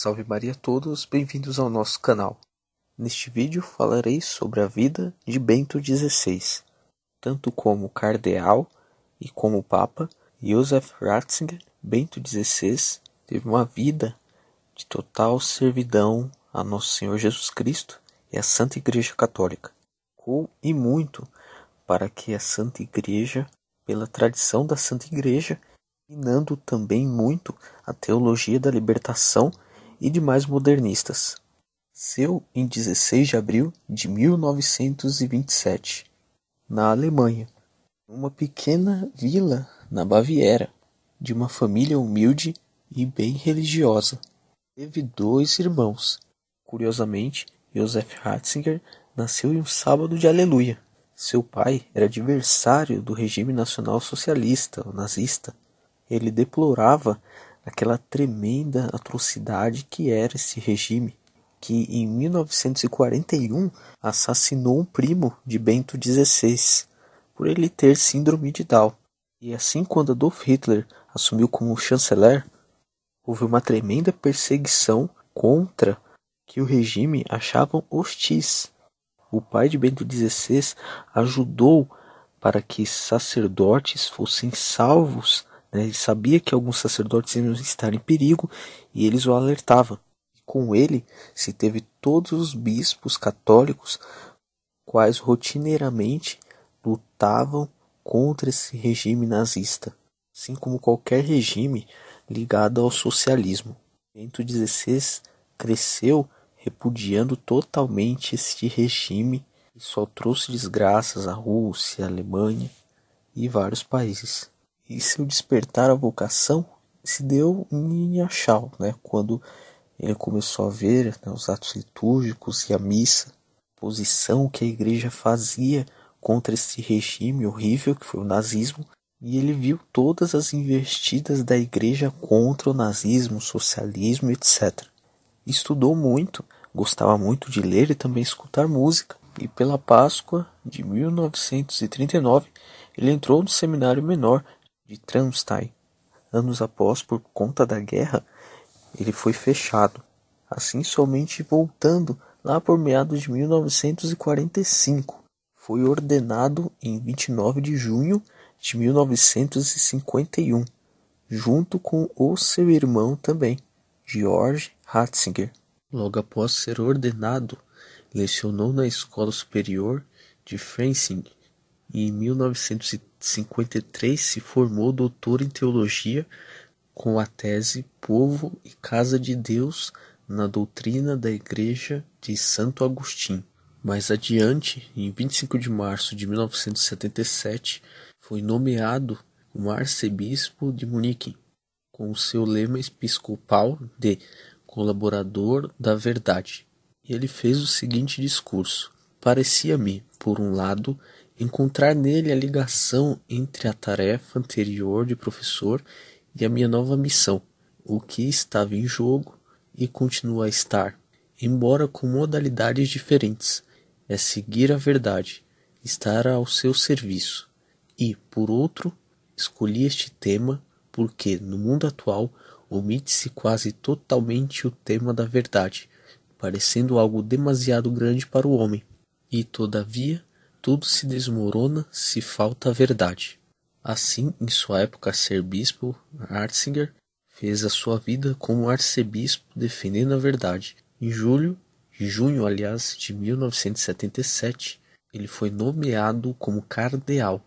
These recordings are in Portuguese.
Salve Maria a todos, bem-vindos ao nosso canal. Neste vídeo falarei sobre a vida de Bento XVI, tanto como cardeal e como papa, Josef Ratzinger, Bento XVI teve uma vida de total servidão a Nosso Senhor Jesus Cristo e à Santa Igreja Católica. Cou e muito para que a Santa Igreja, pela tradição da Santa Igreja, minando também muito a teologia da libertação e demais modernistas. Seu em 16 de abril de 1927, na Alemanha, uma pequena vila na Baviera, de uma família humilde e bem religiosa. Teve dois irmãos. Curiosamente, Josef Ratzinger nasceu em um sábado de aleluia. Seu pai era adversário do regime nacional socialista, nazista. Ele deplorava aquela tremenda atrocidade que era esse regime, que em 1941 assassinou um primo de Bento XVI por ele ter síndrome de Down. E assim, quando Adolf Hitler assumiu como chanceler, houve uma tremenda perseguição contra que o regime achavam hostis. O pai de Bento XVI ajudou para que sacerdotes fossem salvos né? Ele sabia que alguns sacerdotes iam estar em perigo e eles o alertavam. Com ele se teve todos os bispos católicos, quais rotineiramente lutavam contra esse regime nazista, assim como qualquer regime ligado ao socialismo. Bento XVI cresceu repudiando totalmente este regime e só trouxe desgraças à Rússia, à Alemanha e vários países. E seu despertar à vocação se deu em Inhachal, né, quando ele começou a ver né, os atos litúrgicos e a missa, posição que a igreja fazia contra esse regime horrível que foi o nazismo, e ele viu todas as investidas da igreja contra o nazismo, o socialismo, etc. Estudou muito, gostava muito de ler e também escutar música, e pela Páscoa de 1939 ele entrou no seminário menor de Traunstein, anos após por conta da guerra, ele foi fechado, assim somente voltando lá por meados de 1945. Foi ordenado em 29 de junho de 1951, junto com o seu irmão também, George Ratzinger. Logo após ser ordenado, lecionou na Escola Superior de Freising e em 1953 se formou doutor em teologia com a tese Povo e Casa de Deus na doutrina da Igreja de Santo Agostinho. Mais adiante, em 25 de março de 1977, foi nomeado um arcebispo de Munique, com o seu lema episcopal de colaborador da verdade. E ele fez o seguinte discurso: Parecia-me, por um lado, encontrar nele a ligação entre a tarefa anterior de professor e a minha nova missão, o que estava em jogo e continua a estar, embora com modalidades diferentes. É seguir a verdade, estar ao seu serviço. E, por outro, escolhi este tema porque, no mundo atual, omite-se quase totalmente o tema da verdade, parecendo algo demasiado grande para o homem. E, todavia, tudo se desmorona se falta a verdade. Assim, em sua época ser bispo, Ratzinger fez a sua vida como arcebispo defendendo a verdade. Em julho, junho, aliás, de 1977, ele foi nomeado como cardeal.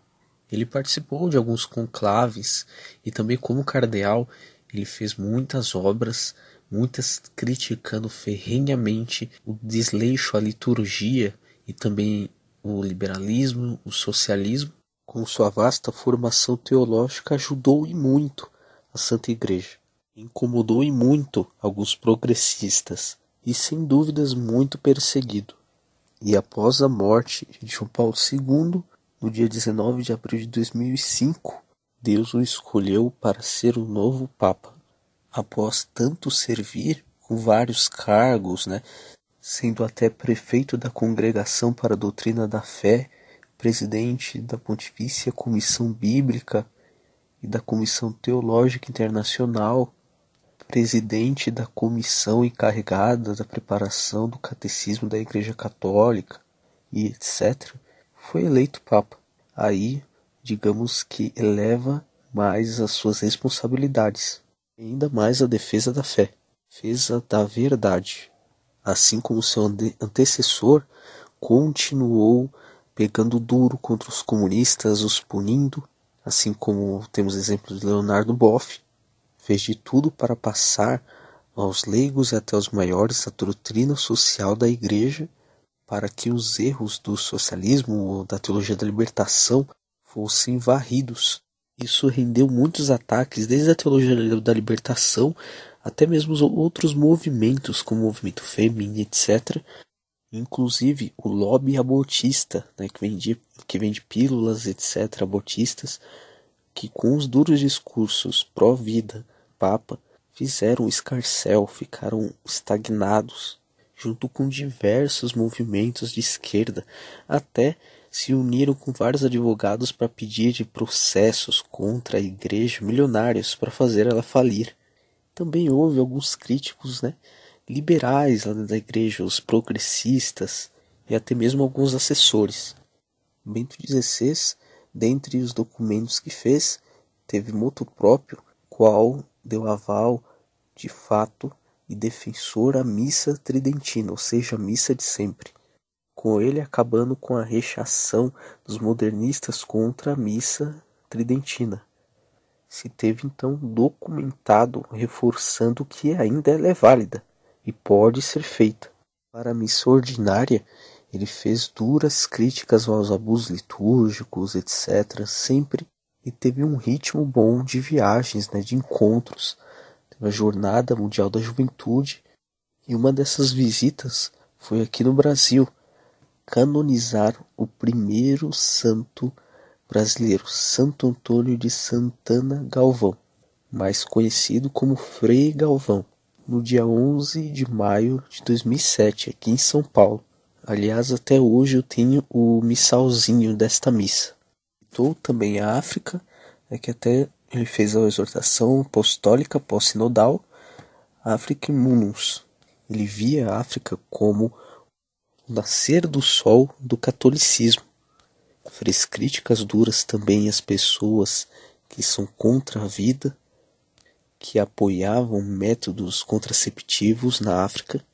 Ele participou de alguns conclaves e também como cardeal ele fez muitas obras, muitas criticando ferrenhamente o desleixo à liturgia e também o liberalismo, o socialismo, com sua vasta formação teológica, ajudou e muito a Santa Igreja. Incomodou e muito alguns progressistas e, sem dúvidas, muito perseguido. E após a morte de João Paulo II, no dia 19 de abril de 2005, Deus o escolheu para ser o novo Papa. Após tanto servir com vários cargos, né, sendo até prefeito da Congregação para a Doutrina da Fé, presidente da Pontifícia Comissão Bíblica e da Comissão Teológica Internacional, presidente da comissão encarregada da preparação do Catecismo da Igreja Católica e etc., foi eleito Papa. Aí, digamos que eleva mais as suas responsabilidades, ainda mais a defesa da fé, defesa da verdade assim como seu antecessor, continuou pegando duro contra os comunistas, os punindo, assim como temos exemplos de Leonardo Boff, fez de tudo para passar aos leigos e até aos maiores a doutrina social da Igreja para que os erros do socialismo ou da teologia da libertação fossem varridos. Isso rendeu muitos ataques, desde a teologia da libertação até mesmo outros movimentos, como o movimento feminino, etc. Inclusive o lobby abortista, né, que, vende, que vende pílulas, etc., abortistas, que com os duros discursos pró-vida, Papa, fizeram escarcel, ficaram estagnados, junto com diversos movimentos de esquerda, até se uniram com vários advogados para pedir de processos contra a igreja milionários para fazer ela falir também houve alguns críticos né, liberais lá da igreja, os progressistas e até mesmo alguns assessores. Bento XVI, dentre os documentos que fez, teve moto próprio, qual deu aval de fato e defensor à missa tridentina, ou seja, a missa de sempre. Com ele acabando com a rechação dos modernistas contra a missa tridentina se teve então documentado reforçando que ainda ela é válida e pode ser feita. Para a missa ordinária, ele fez duras críticas aos abusos litúrgicos, etc., sempre e teve um ritmo bom de viagens, né, de encontros. Teve a Jornada Mundial da Juventude e uma dessas visitas foi aqui no Brasil canonizar o primeiro santo brasileiro Santo Antônio de Santana Galvão, mais conhecido como Frei Galvão, no dia 11 de maio de 2007, aqui em São Paulo. Aliás, até hoje eu tenho o missalzinho desta missa. Estou também a África, é que até ele fez a exortação apostólica pós-sinodal Africa Munus. Ele via a África como o nascer do sol do catolicismo fez críticas duras também às pessoas que são contra a vida, que apoiavam métodos contraceptivos na África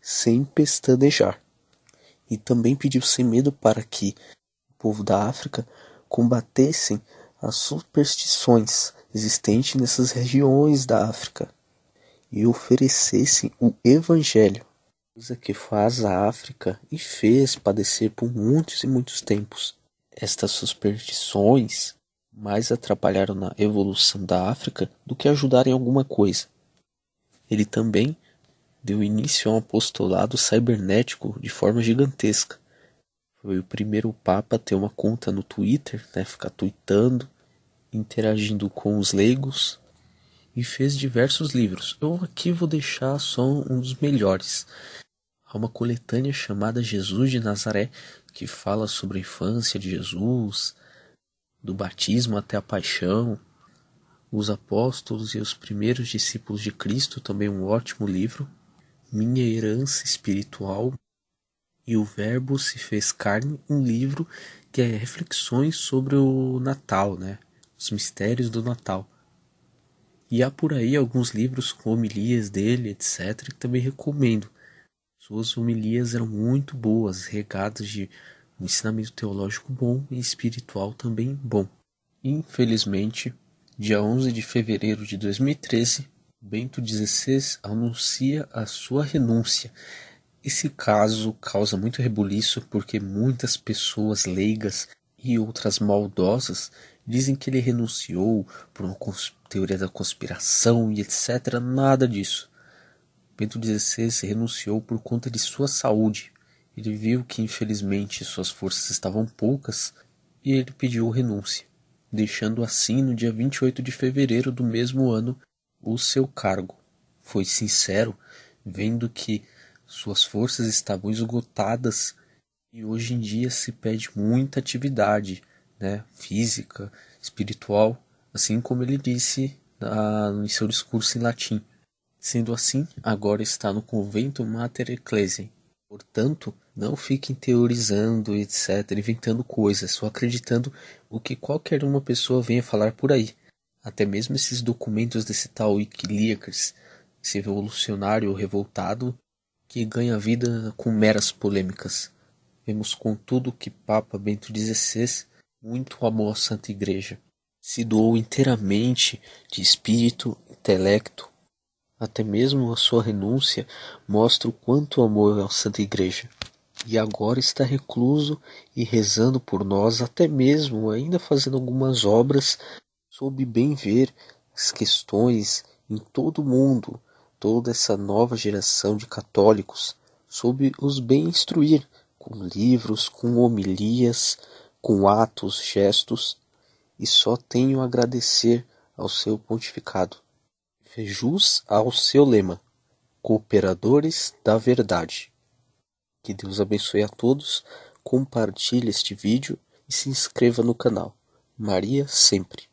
sem pestanejar. E também pediu sem medo para que o povo da África combatessem as superstições existentes nessas regiões da África e oferecessem o Evangelho, coisa que faz a África e fez padecer por muitos e muitos tempos estas superstições mais atrapalharam na evolução da África do que ajudaram em alguma coisa. Ele também deu início a um apostolado cibernético de forma gigantesca. Foi o primeiro papa a ter uma conta no Twitter, né, ficar tweetando, interagindo com os leigos e fez diversos livros. Eu aqui vou deixar só um dos melhores, Há uma coletânea chamada Jesus de Nazaré, que fala sobre a infância de Jesus, do batismo até a paixão, os Apóstolos e os Primeiros Discípulos de Cristo, também um ótimo livro, Minha Herança Espiritual e O Verbo se Fez Carne, um livro que é reflexões sobre o Natal, né? os mistérios do Natal. E há por aí alguns livros com homilias dele, etc., que também recomendo. Suas homilias eram muito boas, regadas de um ensinamento teológico bom e espiritual também bom. Infelizmente, dia 11 de fevereiro de 2013, Bento XVI anuncia a sua renúncia. Esse caso causa muito rebuliço porque muitas pessoas leigas e outras maldosas dizem que ele renunciou por uma teoria da conspiração e etc. Nada disso. Bento XVI renunciou por conta de sua saúde. Ele viu que infelizmente suas forças estavam poucas e ele pediu renúncia, deixando assim no dia 28 de fevereiro do mesmo ano o seu cargo. Foi sincero, vendo que suas forças estavam esgotadas e hoje em dia se pede muita atividade, né, física, espiritual, assim como ele disse ah, na, em seu discurso em latim. Sendo assim, agora está no convento Mater Ecclesiae. Portanto, não fiquem teorizando, etc., inventando coisas, só acreditando o que qualquer uma pessoa venha falar por aí. Até mesmo esses documentos desse tal Wikileaks, esse revolucionário revoltado que ganha vida com meras polêmicas. Vemos, contudo, que Papa Bento XVI muito amou a Santa Igreja. Se doou inteiramente de espírito, intelecto, até mesmo a sua renúncia mostra o quanto amou a Santa Igreja. E agora está recluso e rezando por nós, até mesmo ainda fazendo algumas obras, soube bem ver as questões em todo o mundo, toda essa nova geração de católicos, soube os bem instruir com livros, com homilias, com atos, gestos, e só tenho a agradecer ao seu pontificado jus ao seu lema "Cooperadores da Verdade". Que Deus abençoe a todos, compartilhe este vídeo e se inscreva no canal. Maria sempre!